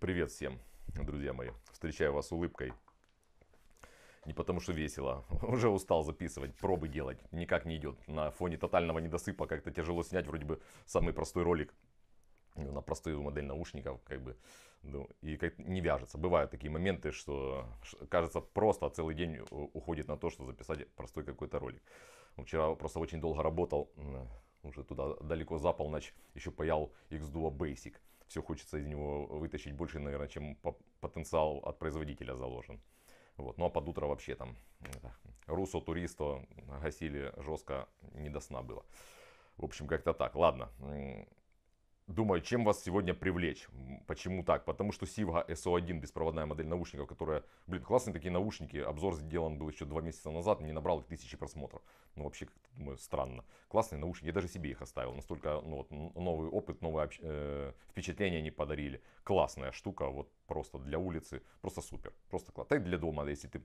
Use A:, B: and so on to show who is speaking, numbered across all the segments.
A: Привет всем, друзья мои. Встречаю вас улыбкой. Не потому что весело. Уже устал записывать, пробы делать. Никак не идет. На фоне тотального недосыпа как-то тяжело снять вроде бы самый простой ролик ну, на простую модель наушников, как бы, ну, и как не вяжется. Бывают такие моменты, что кажется просто целый день уходит на то, что записать простой какой-то ролик. Вчера просто очень долго работал, уже туда далеко за полночь, еще паял X-Duo Basic все хочется из него вытащить больше, наверное, чем потенциал от производителя заложен. Вот. Ну а под утро вообще там Русо Туристо гасили жестко, не до сна было. В общем, как-то так. Ладно думаю, чем вас сегодня привлечь. Почему так? Потому что Сивга SO1, беспроводная модель наушников, которая, блин, классные такие наушники. Обзор сделан был еще два месяца назад, не набрал их тысячи просмотров. Ну, вообще, как думаю, странно. Классные наушники, я даже себе их оставил. Настолько, ну, вот, новый опыт, новые общ... э, впечатления они подарили. Классная штука, вот просто для улицы, просто супер. Просто класс. Так для дома, если ты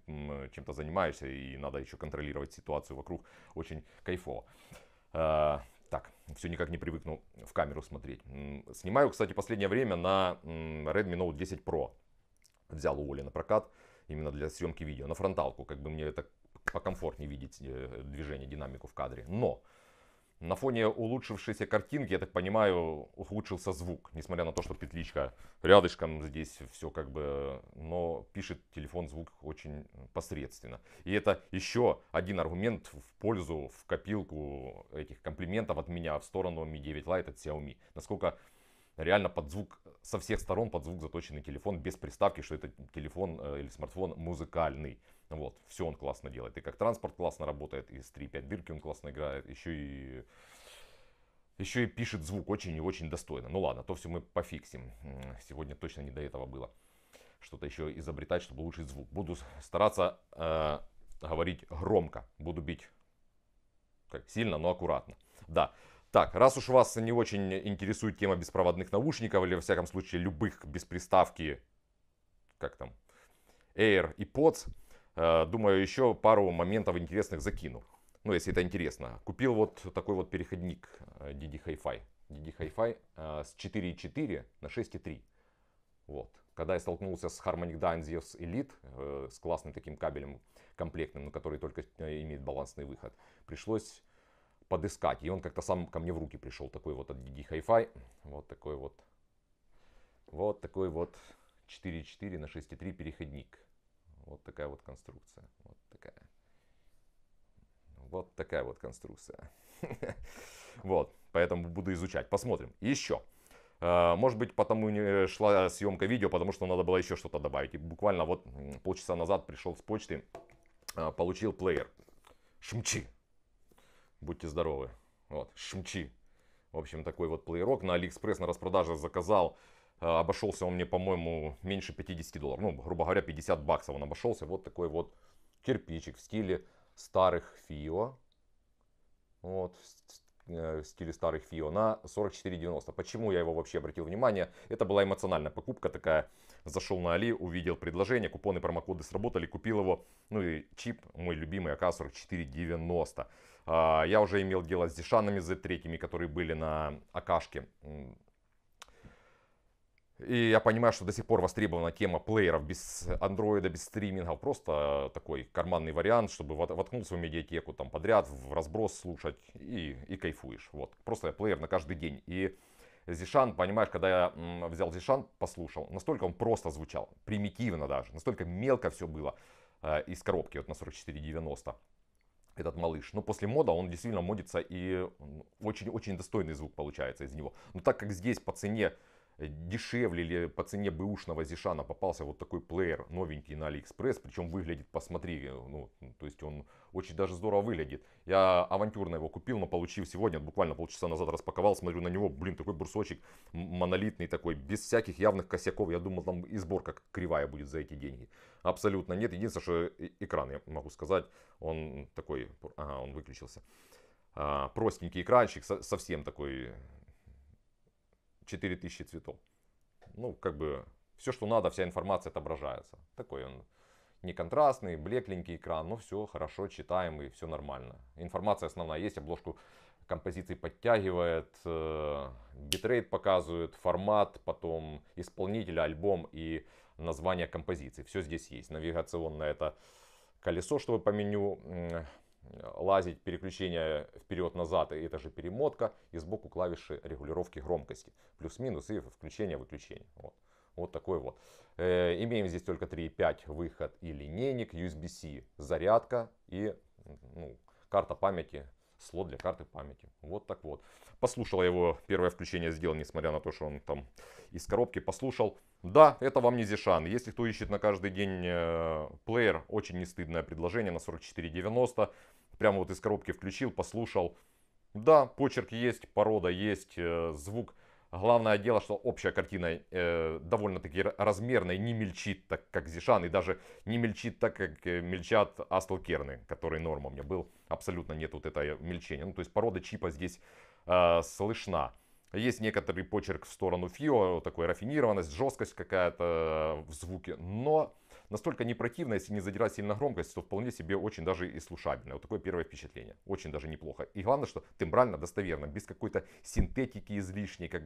A: чем-то занимаешься и надо еще контролировать ситуацию вокруг, очень кайфово. А, так, все никак не привыкну в камеру смотреть. Снимаю, кстати, последнее время на Redmi Note 10 Pro. Взял у Оли на прокат именно для съемки видео, на фронталку, как бы мне это покомфортнее видеть э, движение, динамику в кадре. Но на фоне улучшившейся картинки, я так понимаю, ухудшился звук, несмотря на то, что петличка рядышком здесь все как бы, но пишет телефон звук очень посредственно. И это еще один аргумент в пользу, в копилку этих комплиментов от меня в сторону Mi 9 Lite от Xiaomi. Насколько реально под звук, со всех сторон под звук заточенный телефон, без приставки, что это телефон э, или смартфон музыкальный. Вот, все он классно делает. И как транспорт классно работает, и с 3.5 дырки он классно играет, еще и... Еще и пишет звук очень и очень достойно. Ну ладно, то все мы пофиксим. Сегодня точно не до этого было. Что-то еще изобретать, чтобы улучшить звук. Буду стараться э, говорить громко. Буду бить как сильно, но аккуратно. Да. Так, раз уж вас не очень интересует тема беспроводных наушников, или во всяком случае любых без приставки, как там, Air и Pods, Э, думаю, еще пару моментов интересных закину. Ну, если это интересно. Купил вот такой вот переходник DD Hi-Fi. DD Hi-Fi с 4.4 на 6.3. Вот. Когда я столкнулся с Harmonic Dyne Zeus Elite, э, с классным таким кабелем комплектным, но который только э, имеет балансный выход, пришлось подыскать. И он как-то сам ко мне в руки пришел, такой вот от DD Hi-Fi. Вот такой вот. Вот такой вот 4.4 на 6.3 переходник. Вот такая вот конструкция. Вот такая. Вот такая вот конструкция. Вот, поэтому буду изучать. Посмотрим. Еще. А, может быть, потому не э, шла съемка видео, потому что надо было еще что-то добавить. И буквально вот полчаса назад пришел с почты, а, получил плеер. Шмчи. Будьте здоровы. Вот, шмчи. В общем, такой вот плеерок на Алиэкспресс на распродаже заказал. Э, обошелся он мне, по-моему, меньше 50 долларов. Ну, грубо говоря, 50 баксов он обошелся. Вот такой вот кирпичик в стиле старых фио. Вот, в э, стиле старых фио на 44,90. Почему я его вообще обратил внимание? Это была эмоциональная покупка такая. Зашел на Али, увидел предложение, купоны, промокоды сработали, купил его. Ну и чип, мой любимый АК-4490. А, я уже имел дело с Дишанами Z3, которые были на Акашке. И я понимаю, что до сих пор востребована тема плееров без андроида, без стримингов. Просто такой карманный вариант, чтобы воткнул свою медиатеку там подряд, в разброс слушать и, и кайфуешь. Вот. Просто плеер на каждый день. И Зишан, понимаешь, когда я взял Зишан, послушал, настолько он просто звучал, примитивно даже, настолько мелко все было э, из коробки, вот на 4490 этот малыш. Но ну, после мода он действительно модится и очень-очень достойный звук получается из него. Но так как здесь по цене дешевле ли по цене бэушного Зишана попался вот такой плеер новенький на Алиэкспресс, причем выглядит, посмотри, э, ну, то есть он очень даже здорово выглядит. Я авантюрно его купил, но получив сегодня, буквально полчаса назад распаковал, смотрю на него, блин, такой брусочек монолитный такой, без всяких явных косяков, я думал там и сборка кривая будет за эти деньги. Абсолютно нет, единственное, что экран, я могу сказать, он такой, ага, он выключился. А, простенький экранчик, совсем такой 4000 цветов. Ну, как бы все, что надо, вся информация отображается. Такой он не контрастный, блекленький экран, но ну, все хорошо читаем и все нормально. Информация основная есть, обложку композиции подтягивает, э, битрейт показывает, формат, потом исполнителя, альбом и название композиции. Все здесь есть. Навигационное это колесо, чтобы по меню лазить, переключение вперед-назад, и это же перемотка, и сбоку клавиши регулировки громкости. Плюс-минус и включение-выключение. Вот. Вот такой вот. Э, имеем здесь только 3.5 выход и линейник, USB-C зарядка и ну, карта памяти слот для карты памяти. Вот так вот. Послушал я его, первое включение сделал, несмотря на то, что он там из коробки послушал. Да, это вам не Зишан. Если кто ищет на каждый день э, плеер, очень не стыдное предложение на 44,90. Прямо вот из коробки включил, послушал. Да, почерк есть, порода есть, э, звук Главное дело, что общая картина э, довольно-таки размерная, не мельчит так, как Зишан, и даже не мельчит так, как э, мельчат Астел Керны, который норма меня был. Абсолютно нет вот этого э, мельчения. Ну, то есть порода чипа здесь э, слышна. Есть некоторый почерк в сторону Фио, такой рафинированность, жесткость какая-то э, в звуке, но настолько не противно, если не задирать сильно громкость, то вполне себе очень даже и слушабельно. Вот такое первое впечатление. Очень даже неплохо. И главное, что тембрально достоверно, без какой-то синтетики излишней, как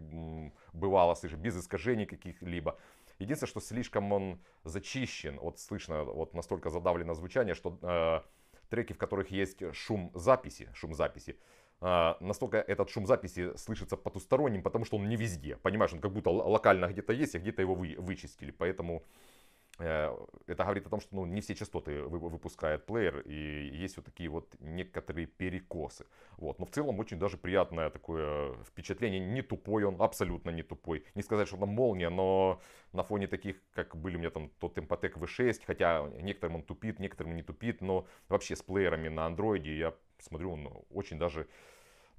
A: бывало, слышишь, без искажений каких-либо. Единственное, что слишком он зачищен, вот слышно, вот настолько задавлено звучание, что э, треки, в которых есть шум записи, шум записи, э, настолько этот шум записи слышится потусторонним, потому что он не везде, понимаешь, он как будто локально где-то есть, а где-то его вы, вычистили, поэтому Э, это говорит о том, что ну, не все частоты выпускает плеер, и есть вот такие вот некоторые перекосы. Вот. Но в целом очень даже приятное такое впечатление. Не тупой он, абсолютно не тупой. Не сказать, что он молния, но на фоне таких, как были у меня там тот Empatec V6, хотя некоторым он тупит, некоторым не тупит, но вообще с плеерами на андроиде я смотрю, он очень даже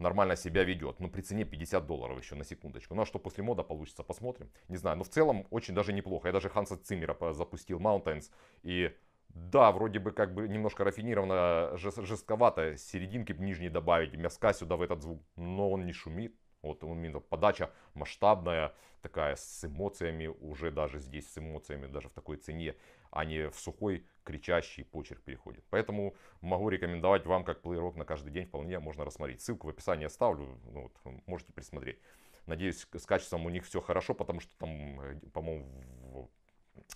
A: нормально себя ведет. Ну, при цене 50 долларов еще, на секундочку. Ну, а что после мода получится, посмотрим. Не знаю, но в целом очень даже неплохо. Я даже Ханса Циммера запустил Mountains. И да, вроде бы как бы немножко рафинированно, жестковато. С серединки нижней добавить, мяска сюда в этот звук. Но он не шумит. Вот именно подача масштабная, такая с эмоциями, уже даже здесь с эмоциями, даже в такой цене, а не в сухой, кричащий почерк переходит. Поэтому могу рекомендовать вам, как плейрок на каждый день вполне можно рассмотреть. Ссылку в описании оставлю, ну, вот, можете присмотреть. Надеюсь, с качеством у них все хорошо, потому что там, э, по-моему,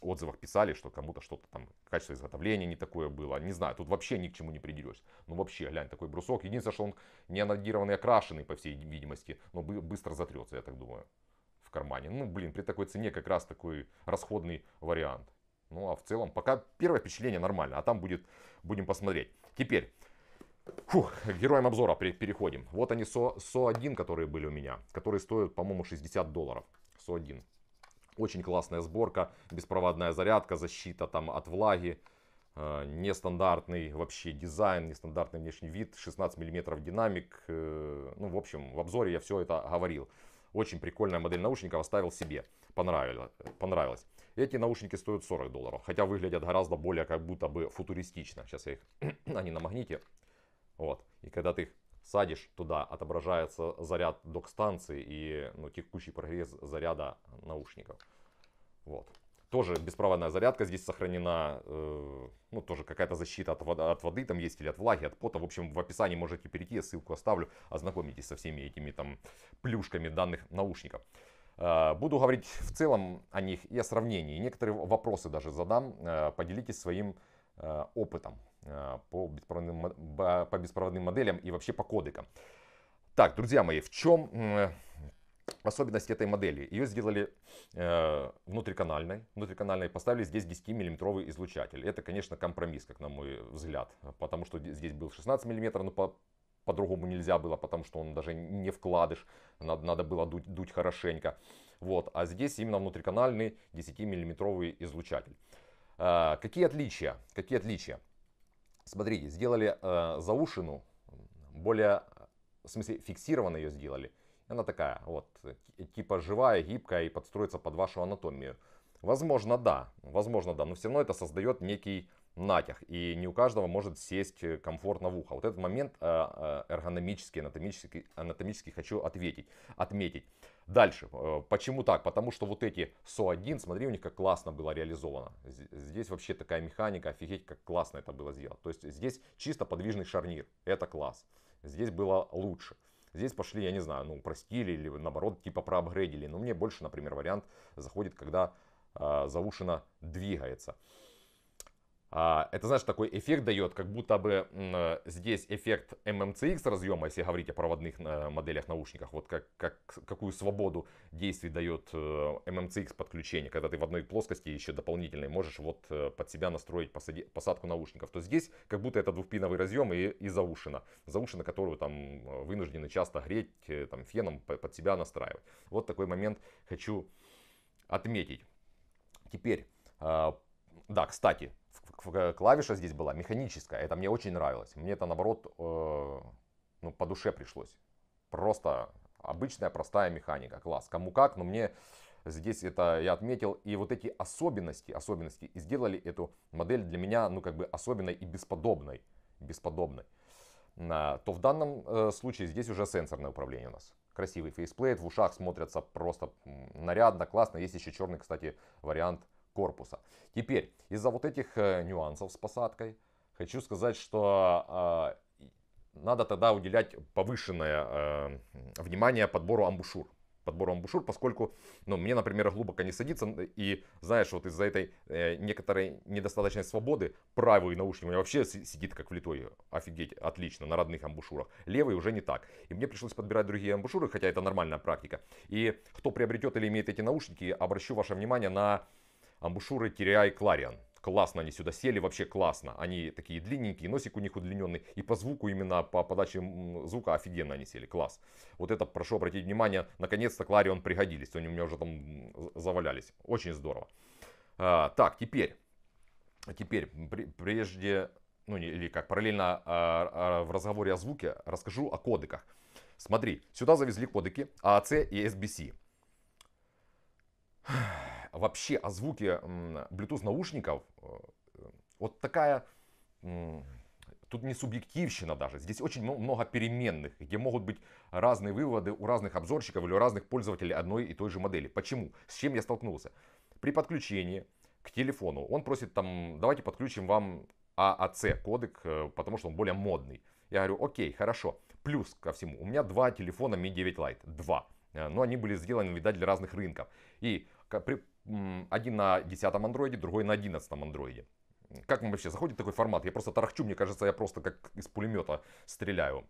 A: отзывах писали, что кому-то что-то там, качество изготовления не такое было. Не знаю, тут вообще ни к чему не придерешься. Ну вообще, глянь, такой брусок. Единственное, что он не анодированный, окрашенный, по всей видимости, но быстро затрется, я так думаю, в кармане. Ну, блин, при такой цене как раз такой расходный вариант. Ну, а в целом, пока первое впечатление нормально, а там будет, будем посмотреть. Теперь, фух, к героям обзора переходим. Вот они СО-1, которые были у меня, которые стоят, по-моему, 60 долларов. 101. Очень классная сборка, беспроводная зарядка, защита там от влаги, э, нестандартный вообще дизайн, нестандартный внешний вид, 16 мм динамик. Э, ну, в общем, в обзоре я все это говорил. Очень прикольная модель наушников, оставил себе. Понравилось. понравилось. Эти наушники стоят 40 долларов, хотя выглядят гораздо более как будто бы футуристично. Сейчас я их, они на магните. Вот. И когда ты их садишь туда, отображается заряд док-станции и ну, текущий прогресс заряда наушников. Вот. Тоже беспроводная зарядка здесь сохранена, э, ну тоже какая-то защита от, вода, от воды там есть или от влаги, от пота. В общем, в описании можете перейти, я ссылку оставлю, ознакомитесь со всеми этими там плюшками данных наушников. Э, буду говорить в целом о них и о сравнении. Некоторые вопросы даже задам, э, поделитесь своим опытом. А, по беспроводным, по беспроводным моделям и вообще по кодекам. Так, друзья мои, в чем особенность этой модели? Ее сделали э, внутриканальной, внутриканальной поставили здесь 10-миллиметровый излучатель. Это, конечно, компромисс, как на мой взгляд, потому что здесь был 16 миллиметров, но по по-другому нельзя было, потому что он даже не вкладыш, надо, надо было дуть, дуть хорошенько. Вот, а здесь именно внутриканальный 10-миллиметровый излучатель. Э, какие отличия? Какие отличия? Смотрите, сделали э, заушину, более, в смысле, фиксированно ее сделали. Она такая, вот, э, типа живая, гибкая и подстроится под вашу анатомию. Возможно, да, возможно, да, но все равно это создает некий натяг, и не у каждого может сесть э, комфортно в ухо. Вот этот момент э, эргономический, анатомический, анатомический хочу ответить, отметить. Дальше, э, почему так? Потому что вот эти СО-1, смотри, у них как классно было реализовано. Здесь вообще такая механика, офигеть, как классно это было сделано. То есть здесь чисто подвижный шарнир, это класс. Здесь было лучше. Здесь пошли, я не знаю, ну, простили или наоборот, типа проапгрейдили. Но мне больше, например, вариант заходит, когда э, завушина двигается. А, это, знаешь, такой эффект дает, как будто бы э, здесь эффект MMCX разъема, если говорить о проводных э, моделях наушниках, вот как, как, какую свободу действий дает MMCX э, подключение, когда ты в одной плоскости еще дополнительной можешь вот под себя настроить посадку наушников, то здесь как будто это двухпиновый разъем и, и заушина, заушина, которую там вынуждены часто греть там феном под себя настраивать. Вот такой момент хочу отметить. Теперь а, да, кстати, э, клавиша здесь была механическая. Это мне очень нравилось. Мне это, наоборот, э, ну, по душе пришлось. Просто обычная простая механика. Класс. Кому как, но мне здесь это я отметил. И вот эти особенности, особенности и сделали эту модель для меня, ну, как бы особенной и бесподобной. Бесподобной. А, то в данном э, случае здесь уже сенсорное управление у нас. Красивый фейсплейт, в ушах смотрятся просто нарядно, классно. Есть еще черный, кстати, вариант корпуса. Теперь, из-за вот этих э, нюансов с посадкой, хочу сказать, что а, надо тогда уделять повышенное э, внимание подбору амбушюр подбору амбушюр, поскольку, ну, мне, например, глубоко не садится, и, знаешь, вот из-за этой э, некоторой недостаточной свободы правый наушник у меня вообще сидит как в литой, офигеть, отлично, на родных амбушюрах, левый уже не так, и мне пришлось подбирать другие амбушюры, хотя это нормальная практика, и кто приобретет или имеет эти наушники, обращу ваше внимание на амбушюры Терриа и Клариан. Классно они сюда сели, вообще классно. Они такие длинненькие, носик у них удлиненный. И по звуку, именно по подаче звука офигенно они сели, класс. Вот это прошу обратить внимание, наконец-то Кларион пригодились. Они у меня уже там завалялись. Очень здорово. А, так, теперь. Теперь, прежде, ну или как, параллельно а, а, в разговоре о звуке расскажу о кодеках. Смотри, сюда завезли кодеки AAC а и SBC вообще о звуке Bluetooth наушников, э, э, вот такая, тут не субъективщина даже, здесь очень много переменных, где могут быть разные выводы у разных обзорщиков или у разных пользователей одной и той же модели. Почему? С чем я столкнулся? При подключении к телефону он просит там, давайте подключим вам AAC а а кодек, э, потому что он более модный. Я говорю, окей, хорошо. Плюс ко всему, у меня два телефона Mi 9 Lite, два но они были сделаны, видать, для разных рынков. И один на 10 андроиде, другой на 11 андроиде. Как вам вообще заходит такой формат? Я просто тарахчу, мне кажется, я просто как из пулемета стреляю.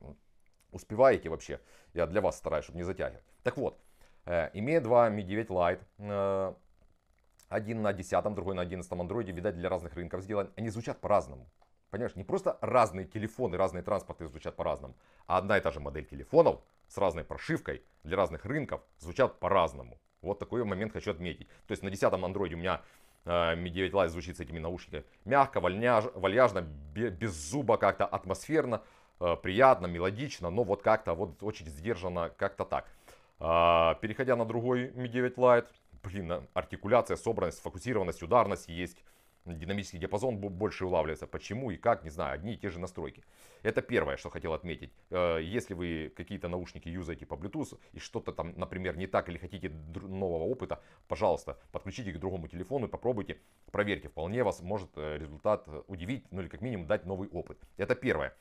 A: Успеваете вообще? Я для вас стараюсь, чтобы не затягивать. Так вот, э, имея два Mi 9 Lite, один на 10, другой на 11 андроиде, видать, для разных рынков сделан, они звучат по-разному. Понимаешь, не просто разные телефоны, разные транспорты звучат по-разному, а одна и та же модель телефонов с разной прошивкой для разных рынков звучат по-разному. Вот такой момент хочу отметить. То есть на 10-м Android у меня Mi 9 Lite звучит с этими наушниками. Мягко, вальняж, вальяжно, без зуба как-то, атмосферно, э, приятно, мелодично, но вот как-то вот очень сдержанно, как-то так. А, переходя на другой Mi 9 Lite, блин, э, артикуляция, собранность, фокусированность, ударность есть динамический диапазон больше улавливается. Почему и как, не знаю, одни и те же настройки. Это первое, что хотел отметить. Э, если вы какие-то наушники юзаете по Bluetooth и что-то там, например, не так или хотите нового опыта, пожалуйста, подключите к другому телефону и попробуйте, проверьте. Вполне вас может э, результат э, удивить, ну или как минимум дать новый опыт. Это первое.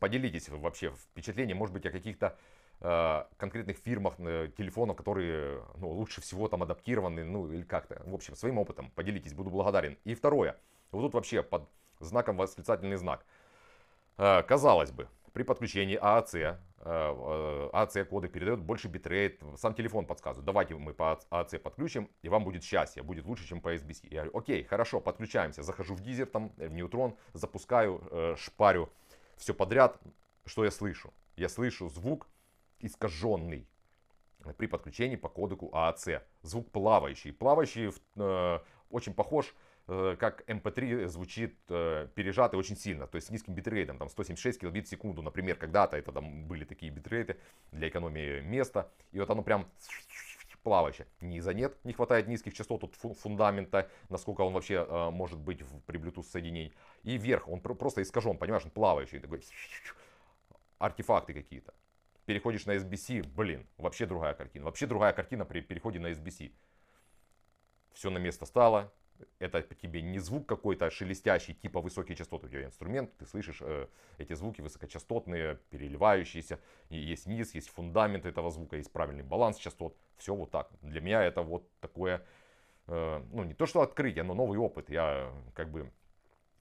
A: Поделитесь вообще впечатлением, может быть, о каких-то Э, конкретных фирмах э, телефонов, которые ну, лучше всего там адаптированы, ну или как-то. В общем, своим опытом поделитесь, буду благодарен. И второе, вот тут вообще под знаком восклицательный знак. Э, казалось бы, при подключении ААЦ, ААЦ коды передает больше битрейт, сам телефон подсказывает, давайте мы по ААЦ а подключим, и вам будет счастье, будет лучше, чем по SBC. Я говорю, окей, хорошо, подключаемся, захожу в дизер, там, в неутрон, запускаю, шпарю все подряд, что я слышу. Я слышу звук искаженный при подключении по кодеку AAC. А Звук плавающий. Плавающий э, очень похож, э, как MP3 эм звучит э, пережатый очень сильно, то есть с низким битрейтом, там 176 килобит в секунду, например, когда-то это там были такие битрейты для экономии места, и вот оно прям плавающее. Низа нет, не хватает низких частот, тут фундамента, насколько он вообще э, может быть в, при Bluetooth соединении. И вверх, он просто искажен, понимаешь, он плавающий, такой артефакты какие-то переходишь на SBC, блин, вообще другая картина. Вообще другая картина при переходе на SBC. Все на место стало, это тебе не звук какой-то а шелестящий, типа высокие частоты. У тебя инструмент, ты слышишь э, эти звуки высокочастотные, переливающиеся. И есть низ, есть фундамент этого звука, есть правильный баланс частот. Все вот так. Для меня это вот такое, э, ну не то что открытие, но новый опыт. Я как бы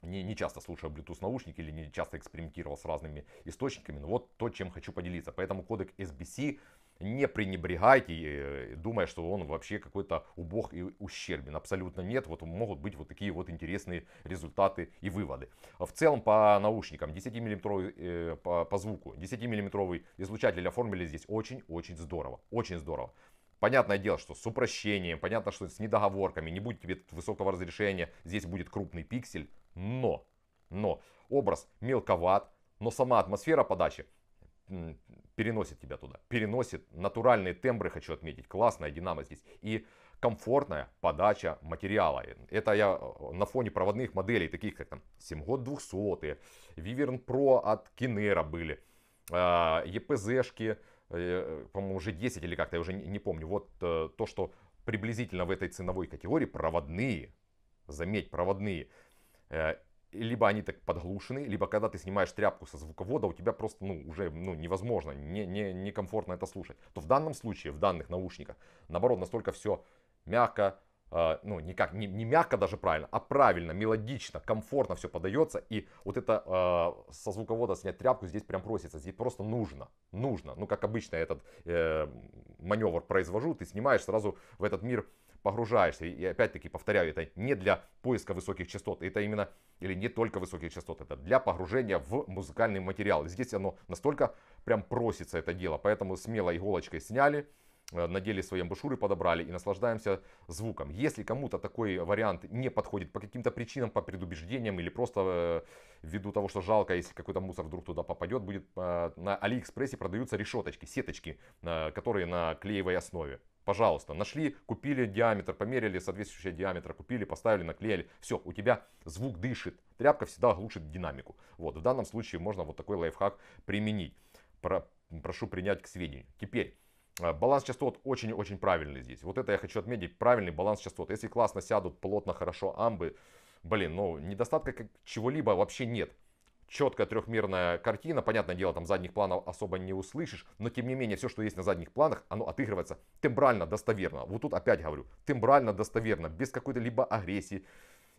A: не, не часто слушаю Bluetooth наушники или не часто экспериментировал с разными источниками, но вот то, чем хочу поделиться. Поэтому кодек SBC не пренебрегайте, э, думая, что он вообще какой-то убог и ущербен. Абсолютно нет. Вот могут быть вот такие вот интересные результаты и выводы. В целом по наушникам 10 миллиметровый э, по, по звуку 10 миллиметровый излучатель оформили здесь очень-очень здорово. Очень здорово. Понятное дело, что с упрощением, понятно, что с недоговорками, не будет тебе высокого разрешения, здесь будет крупный пиксель, но, но образ мелковат, но сама атмосфера подачи переносит тебя туда. Переносит натуральные тембры, хочу отметить. Классная динамо здесь. И комфортная подача материала. Это я э, на фоне проводных моделей, таких как там 7 год 200, Виверн Про от Кинера были, э, ЕПЗшки, э, по-моему, уже 10 или как-то, я уже не помню. Вот то, что приблизительно в этой ценовой категории проводные, заметь, проводные, Э, либо они так подглушены, либо когда ты снимаешь тряпку со звуковода, у тебя просто ну, уже ну, невозможно, не, не, некомфортно это слушать. То в данном случае, в данных наушниках, наоборот, настолько все мягко, э, ну никак, не, не мягко даже правильно, а правильно, мелодично, комфортно все подается. И вот это э, со звуковода снять тряпку здесь прям просится, здесь просто нужно, нужно. Ну как обычно этот э, маневр произвожу, ты снимаешь сразу в этот мир погружаешься. И опять-таки повторяю, это не для поиска высоких частот, это именно, или не только высоких частот, это для погружения в музыкальный материал. Здесь оно настолько прям просится это дело, поэтому смело иголочкой сняли, э, надели свои амбушюры, подобрали и наслаждаемся звуком. Если кому-то такой вариант не подходит по каким-то причинам, по предубеждениям или просто э, ввиду того, что жалко, если какой-то мусор вдруг туда попадет, будет э, на Алиэкспрессе продаются решеточки, сеточки, которые на клеевой основе. Пожалуйста, нашли, купили диаметр, померили соответствующий диаметр, купили, поставили, наклеили. Все, у тебя звук дышит. Тряпка всегда глушит динамику. Вот, в данном случае можно вот такой лайфхак применить. Про, прошу принять к сведению. Теперь, э, Баланс частот очень-очень правильный здесь. Вот это я хочу отметить, правильный баланс частот. Если классно сядут плотно, хорошо амбы, блин, ну недостатка чего-либо вообще нет четкая трехмерная картина. Понятное дело, там задних планов особо не услышишь, но тем не менее, все, что есть на задних планах, оно отыгрывается тембрально, достоверно. Вот тут опять говорю, тембрально, достоверно, без какой-то либо агрессии,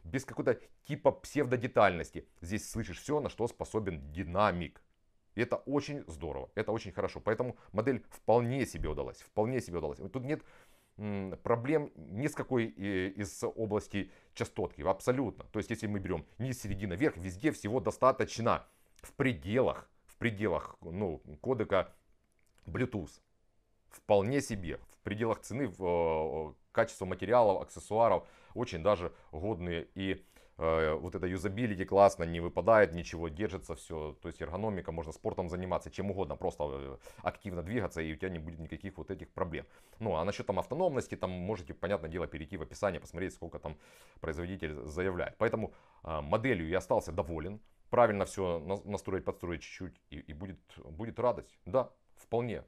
A: без какой-то типа псевдодетальности. Здесь слышишь все, на что способен динамик. И это очень здорово, это очень хорошо. Поэтому модель вполне себе удалась, вполне себе удалась. Тут нет проблем ни с какой э, из области частотки, абсолютно. То есть, если мы берем низ, середина, верх, везде всего достаточно в пределах, в пределах ну, кодека Bluetooth. Вполне себе, в пределах цены, в, э, качество материалов, аксессуаров, очень даже годные и Э, вот это юзабилити классно, не выпадает ничего, держится все. То есть эргономика, можно спортом заниматься, чем угодно, просто э, активно двигаться, и у тебя не будет никаких вот этих проблем. Ну, а насчет там автономности, там можете, понятное дело, перейти в описание, посмотреть, сколько там производитель заявляет. Поэтому э, моделью я остался доволен. Правильно все настроить, подстроить чуть-чуть, и, и будет, будет радость. Да, вполне.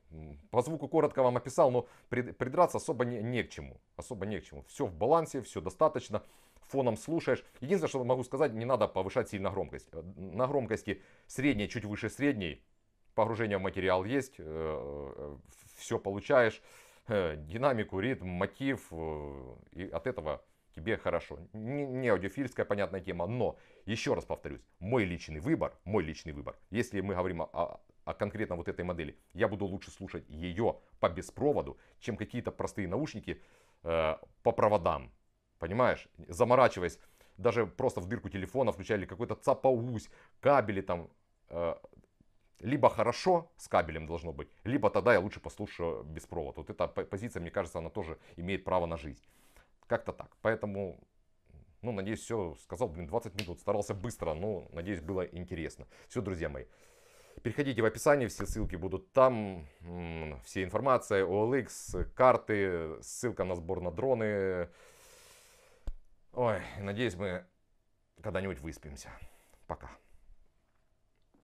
A: По звуку коротко вам описал, но придраться особо не, не к чему. Особо не к чему. Все в балансе, все достаточно фоном слушаешь. Единственное, что могу сказать, не надо повышать сильно громкость. Э, на громкости средней, чуть выше средней, погружение в материал есть, э, э, все получаешь, динамику, ритм, мотив, и от этого тебе хорошо. Не, аудиофильская, понятная тема, но, еще раз повторюсь, мой личный выбор, мой личный выбор, если мы говорим о, о конкретно вот этой модели, я буду лучше слушать ее по беспроводу, чем какие-то простые наушники э, по проводам. Понимаешь? Заморачиваясь даже просто в дырку телефона включали какой-то цапаусь, кабели там. Э, либо хорошо с кабелем должно быть, либо тогда я лучше послушаю без провода. Вот эта позиция, мне кажется, она тоже имеет право на жизнь. Как-то так. Поэтому, ну, надеюсь, все сказал. Блин, 20 минут, старался быстро, но, надеюсь, было интересно. Все, друзья мои. Переходите в описание, все ссылки будут там, все информация, OLX, карты, ссылка на сбор на дроны, Ой, надеюсь, мы когда-нибудь выспимся. Пока.